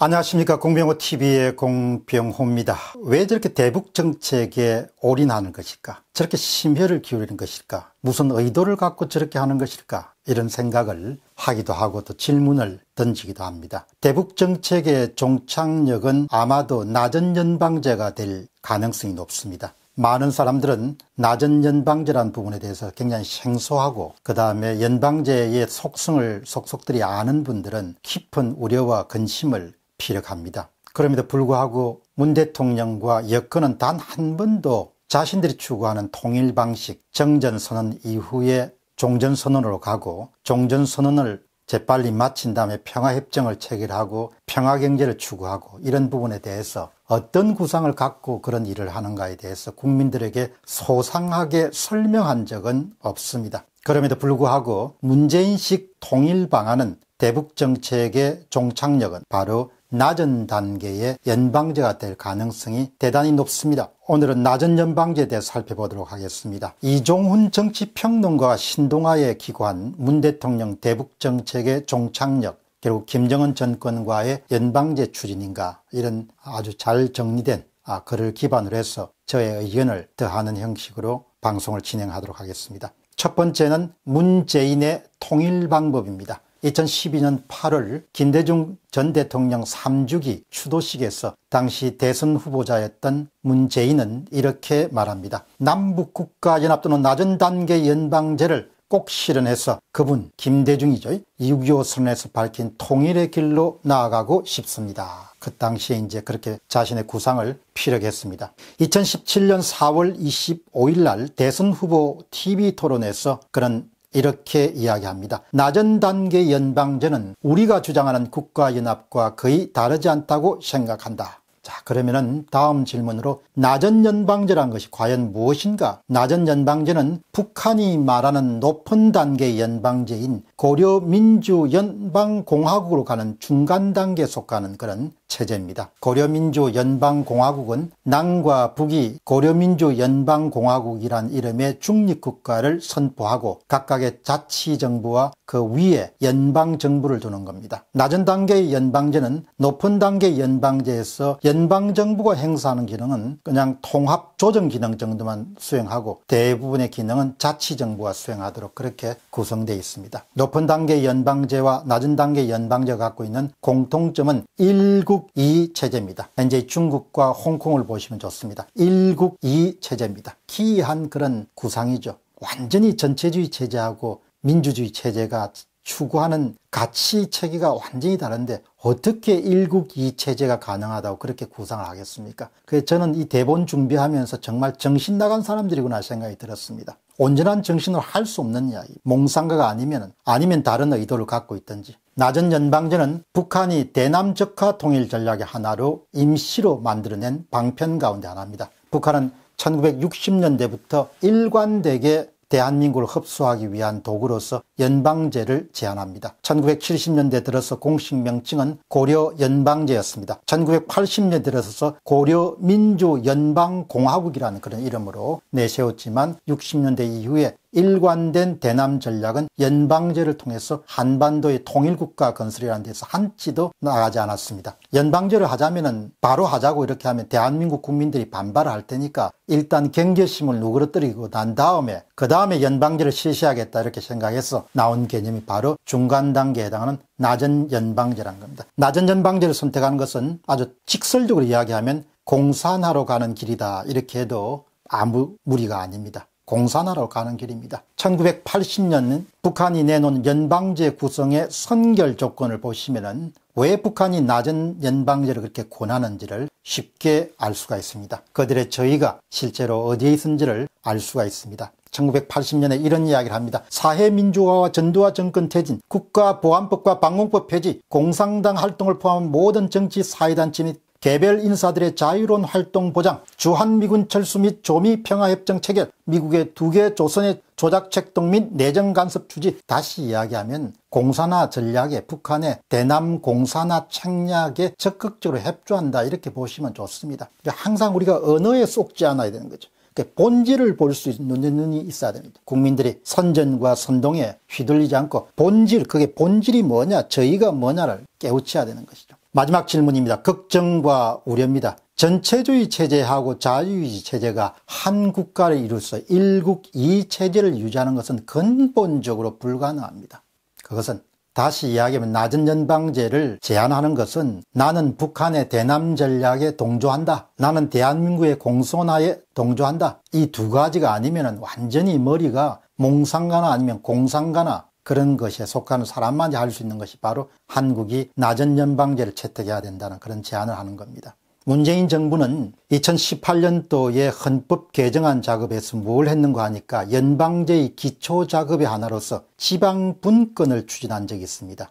안녕하십니까 공병호TV의 공병호입니다. 왜 저렇게 대북 정책에 올인하는 것일까? 저렇게 심혈을 기울이는 것일까? 무슨 의도를 갖고 저렇게 하는 것일까? 이런 생각을 하기도 하고 또 질문을 던지기도 합니다. 대북 정책의 종착역은 아마도 낮은 연방제가 될 가능성이 높습니다. 많은 사람들은 낮은 연방제란 부분에 대해서 굉장히 생소하고 그 다음에 연방제의 속성을 속속들이 아는 분들은 깊은 우려와 근심을 필요합니다. 그럼에도 불구하고 문 대통령과 여권은 단 한 번도 자신들이 추구하는 통일 방식 정전선언 이후에 종전선언으로 가고 종전선언을 재빨리 마친 다음에 평화협정을 체결하고 평화경제를 추구하고 이런 부분에 대해서 어떤 구상을 갖고 그런 일을 하는가에 대해서 국민들에게 소상하게 설명한 적은 없습니다. 그럼에도 불구하고 문재인식 통일 방안은 대북 정책의 종착역은 바로 낮은 단계의 연방제가 될 가능성이 대단히 높습니다. 오늘은 낮은 연방제에 대해서 살펴보도록 하겠습니다. 이종훈 정치평론가와 신동아의 기관 문 대통령 대북정책의 종착역 결국 김정은 정권과의 연방제 추진인가 이런 아주 잘 정리된 아, 글을 기반으로 해서 저의 의견을 더하는 형식으로 방송을 진행하도록 하겠습니다. 첫 번째는 문재인의 통일 방법입니다. 2012년 8월 김대중 전 대통령 3주기 추도식에서 당시 대선 후보자였던 문재인은 이렇게 말합니다. 남북국가연합 또는 낮은 단계 연방제를 꼭 실현해서 그분 김대중이죠. 6.25 선언에서 밝힌 통일의 길로 나아가고 싶습니다. 그 당시에 이제 그렇게 자신의 구상을 피력했습니다. 2017년 4월 25일 날 대선 후보 TV 토론에서 그런 이렇게 이야기합니다. 낮은 단계 연방제는 우리가 주장하는 국가연합과 거의 다르지 않다고 생각한다. 자 그러면은 다음 질문으로 낮은 연방제란 것이 과연 무엇인가? 낮은 연방제는 북한이 말하는 높은 단계 연방제인 고려민주연방공화국으로 가는 중간 단계에 속하는 그런 체제입니다. 고려민주연방공화국은 남과 북이 고려민주연방공화국이란 이름의 중립국가를 선포하고 각각의 자치정부와 그 위에 연방정부를 두는 겁니다. 낮은 단계의 연방제는 높은 단계의 연방제에서 연방정부가 행사하는 기능은 그냥 통합조정기능 정도만 수행하고 대부분의 기능은 자치정부가 수행하도록 그렇게 구성되어 있습니다. 높은 단계 연방제와 낮은 단계 연방제가 갖고 있는 공통점은 1국 2 체제입니다. 현재 중국과 홍콩을 보시면 좋습니다. 1국 2 체제입니다. 기이한 그런 구상이죠. 완전히 전체주의 체제하고 민주주의 체제가 추구하는 가치 체계가 완전히 다른데 어떻게 일국이 체제가 가능하다고 그렇게 구상을 하겠습니까? 그래서 저는 이 대본 준비하면서 정말 정신 나간 사람들이구나 생각이 들었습니다. 온전한 정신으로 할 수 없는 이야기. 몽상가가 아니면 아니면 다른 의도를 갖고 있든지. 낮은 연방전은 북한이 대남적화 통일 전략의 하나로 임시로 만들어낸 방편 가운데 하나입니다. 북한은 1960년대부터 일관되게 대한민국을 흡수하기 위한 도구로서 연방제를 제안합니다. 1970년대 들어서 공식 명칭은 고려 연방제였습니다. 1980년대 들어서 고려 민주 연방공화국이라는 그런 이름으로 내세웠지만 60년대 이후에 일관된 대남 전략은 연방제를 통해서 한반도의 통일국가 건설이라는 데서 한치도 나가지 않았습니다. 연방제를 하자면은 바로 하자고 이렇게 하면 대한민국 국민들이 반발을 할 테니까 일단 경계심을 누그러뜨리고 난 다음에 그 다음에 연방제를 실시하겠다 이렇게 생각해서 나온 개념이 바로 중간 단계에 해당하는 낮은 연방제란 겁니다. 낮은 연방제를 선택하는 것은 아주 직설적으로 이야기하면 공산화로 가는 길이다 이렇게 해도 아무 무리가 아닙니다. 공산화로 가는 길입니다. 1 9 8 0년 북한이 내놓은 연방제 구성의 선결 조건을 보시면 왜 북한이 낮은 연방제를 그렇게 권하는지를 쉽게 알 수가 있습니다. 그들의 저희가 실제로 어디에 있는지를 알 수가 있습니다. 1980년에 이런 이야기를 합니다. 사회민주화와 전두화 정권 퇴진, 국가보안법과 방공법 폐지, 공산당 활동을 포함한 모든 정치 사회단체 및 개별 인사들의 자유로운 활동 보장, 주한미군 철수 및 조미평화협정 체결, 미국의 두 개 조선의 조작책 동및 내정간섭 추진 다시 이야기하면 공산화 전략에 북한의 대남 공산화 창략에 적극적으로 협조한다 이렇게 보시면 좋습니다. 그러니까 항상 우리가 언어에 속지 않아야 되는 거죠. 그러니까 본질을 볼 수 있는 눈이 있어야 됩니다. 국민들이 선전과 선동에 휘둘리지 않고 본질, 그게 본질이 뭐냐, 저희가 뭐냐를 깨우쳐야 되는 것이죠. 마지막 질문입니다. 걱정과 우려입니다. 전체주의 체제하고 자유주의 체제가 한 국가를 이루서 일국이 체제를 유지하는 것은 근본적으로 불가능합니다. 그것은 다시 이야기하면 낮은 연방제를 제안하는 것은 나는 북한의 대남 전략에 동조한다. 나는 대한민국의 공손화에 동조한다. 이 두 가지가 아니면 완전히 머리가 몽상가나 아니면 공상가나 그런 것에 속하는 사람만이 할 수 있는 것이 바로 한국이 낮은 연방제를 채택해야 된다는 그런 제안을 하는 겁니다. 문재인 정부는 2018년도에 헌법 개정안 작업에서 뭘 했는가 하니까 연방제의 기초 작업의 하나로서 지방 분권을 추진한 적이 있습니다.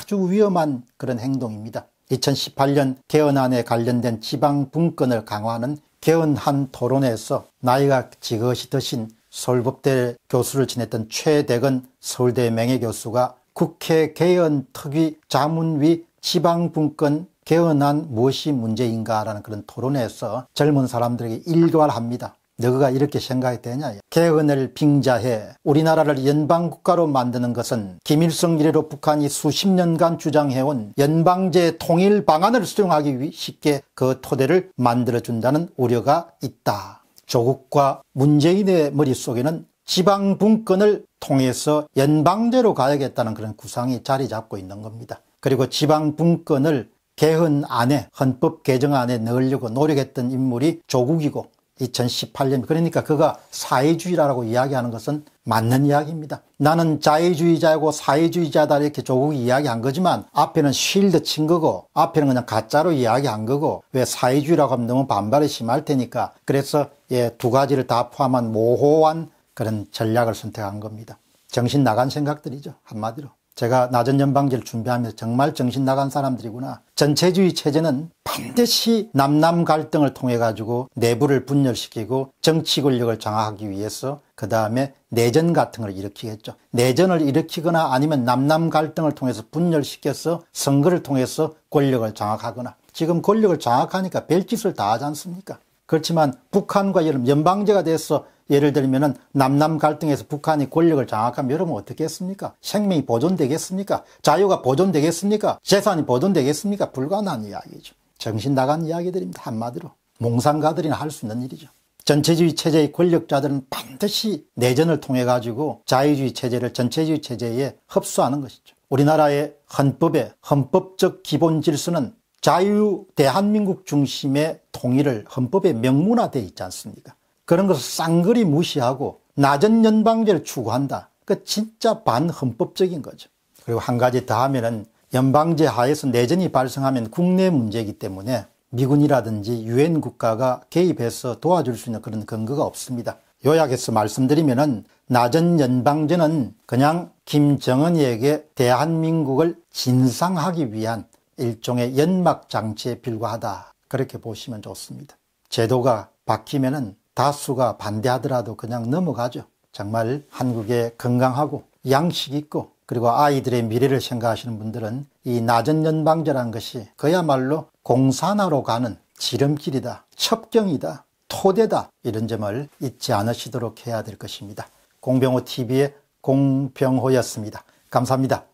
아주 위험한 그런 행동입니다. 2018년 개헌안에 관련된 지방 분권을 강화하는 개헌한 토론에서 회 나이가 지그시 드신 서울법대 교수를 지냈던 최대근 서울대 명예교수가 국회 개헌 특위 자문위 지방분권 개헌한 무엇이 문제인가라는 그런 토론에서 젊은 사람들에게 일괄합니다. 너가 이렇게 생각이 되냐? 개헌을 빙자해 우리나라를 연방국가로 만드는 것은 김일성 이래로 북한이 수십 년간 주장해온 연방제 통일 방안을 수용하기 위해 쉽게 그 토대를 만들어준다는 우려가 있다. 조국과 문재인의 머릿속에는 지방 분권을 통해서 연방대로 가야겠다는 그런 구상이 자리 잡고 있는 겁니다. 그리고 지방 분권을 개헌 안에 헌법 개정안에 넣으려고 노력했던 인물이 조국이고 2018년 그러니까 그가 사회주의라고 이야기하는 것은 맞는 이야기입니다. 나는 자유주의자고 사회주의자다 이렇게 조국이 이야기한 거지만 앞에는 쉴드 친 거고 앞에는 그냥 가짜로 이야기한 거고 왜 사회주의라고 하면 너무 반발이 심할 테니까 그래서 예, 두 가지를 다 포함한 모호한 그런 전략을 선택한 겁니다. 정신 나간 생각들이죠. 한마디로. 제가 낮은 연방제를 준비하면서 정말 정신 나간 사람들이구나. 전체주의 체제는 반드시 남남 갈등을 통해 가지고 내부를 분열시키고 정치 권력을 장악하기 위해서 그 다음에 내전 같은 걸 일으키겠죠. 내전을 일으키거나 아니면 남남 갈등을 통해서 분열시켜서 선거를 통해서 권력을 장악하거나 지금 권력을 장악하니까 별짓을 다 하지 않습니까? 그렇지만 북한과 여름 연방제가 돼서 예를 들면은 남남 갈등에서 북한이 권력을 장악하면 여러분 어떻게 했습니까? 생명이 보존되겠습니까? 자유가 보존되겠습니까? 재산이 보존되겠습니까? 불가능한 이야기죠. 정신 나간 이야기들입니다. 한마디로. 몽상가들이나 할 수 있는 일이죠. 전체주의 체제의 권력자들은 반드시 내전을 통해 가지고 자유주의 체제를 전체주의 체제에 흡수하는 것이죠. 우리나라의 헌법의 헌법적 기본 질서는 자유 대한민국 중심의 통일을 헌법에 명문화되어 있지 않습니까 그런 것을 쌍거리 무시하고 낮은 연방제를 추구한다 그 진짜 반헌법적인 거죠 그리고 한 가지 더 하면은 연방제 하에서 내전이 발생하면 국내 문제이기 때문에 미군이라든지 유엔 국가가 개입해서 도와줄 수 있는 그런 근거가 없습니다. 요약해서 말씀드리면은 낮은 연방제는 그냥 김정은에게 대한민국을 진상하기 위한 일종의 연막 장치에 불과하다. 그렇게 보시면 좋습니다. 제도가 바뀌면은 다수가 반대하더라도 그냥 넘어가죠. 정말 한국에 건강하고 양식 있고 그리고 아이들의 미래를 생각하시는 분들은 이 낮은 연방제란 것이 그야말로 공산화로 가는 지름길이다, 첩경이다, 토대다 이런 점을 잊지 않으시도록 해야 될 것입니다. 공병호TV의 공병호였습니다. 감사합니다.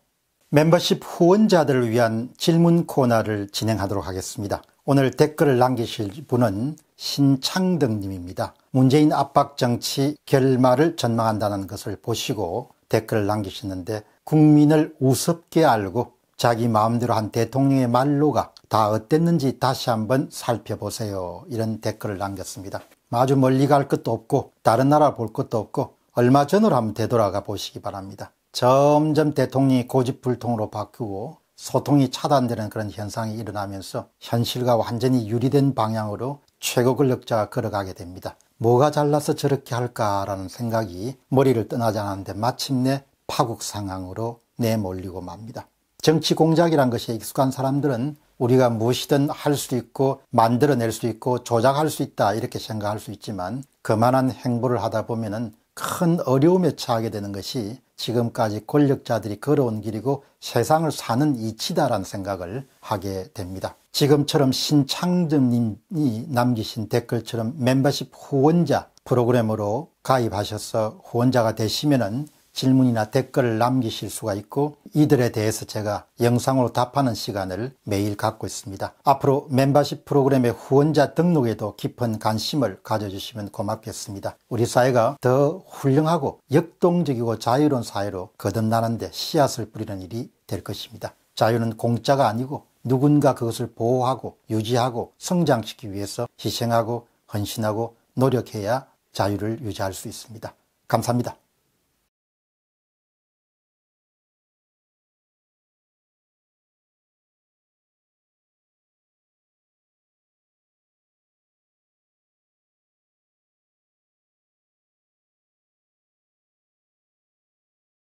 멤버십 후원자들을 위한 질문 코너를 진행하도록 하겠습니다. 오늘 댓글을 남기실 분은 신창등님입니다. 문재인 압박정치 결말을 전망한다는 것을 보시고 댓글을 남기셨는데 국민을 우습게 알고 자기 마음대로 한 대통령의 말로가 다 어땠는지 다시 한번 살펴보세요. 이런 댓글을 남겼습니다. 아주 멀리 갈 것도 없고 다른 나라 볼 것도 없고 얼마 전으로 한번 되돌아가 보시기 바랍니다. 점점 대통령이 고집불통으로 바뀌고 소통이 차단되는 그런 현상이 일어나면서 현실과 완전히 유리된 방향으로 최고 권력자가 걸어가게 됩니다. 뭐가 잘나서 저렇게 할까라는 생각이 머리를 떠나지 않았는데 마침내 파국 상황으로 내몰리고 맙니다. 정치 공작이란 것에 익숙한 사람들은 우리가 무엇이든 할 수 있고 만들어낼 수 있고 조작할 수 있다 이렇게 생각할 수 있지만 그만한 행보를 하다 보면은 큰 어려움에 처하게 되는 것이 지금까지 권력자들이 걸어온 길이고 세상을 사는 이치다라는 생각을 하게 됩니다. 지금처럼 신창점님이 남기신 댓글처럼 멤버십 후원자 프로그램으로 가입하셔서 후원자가 되시면은 질문이나 댓글을 남기실 수가 있고 이들에 대해서 제가 영상으로 답하는 시간을 매일 갖고 있습니다. 앞으로 멤버십 프로그램의 후원자 등록에도 깊은 관심을 가져주시면 고맙겠습니다. 우리 사회가 더 훌륭하고 역동적이고 자유로운 사회로 거듭나는데 씨앗을 뿌리는 일이 될 것입니다. 자유는 공짜가 아니고 누군가 그것을 보호하고 유지하고 성장시키기 위해서 희생하고 헌신하고 노력해야 자유를 유지할 수 있습니다. 감사합니다.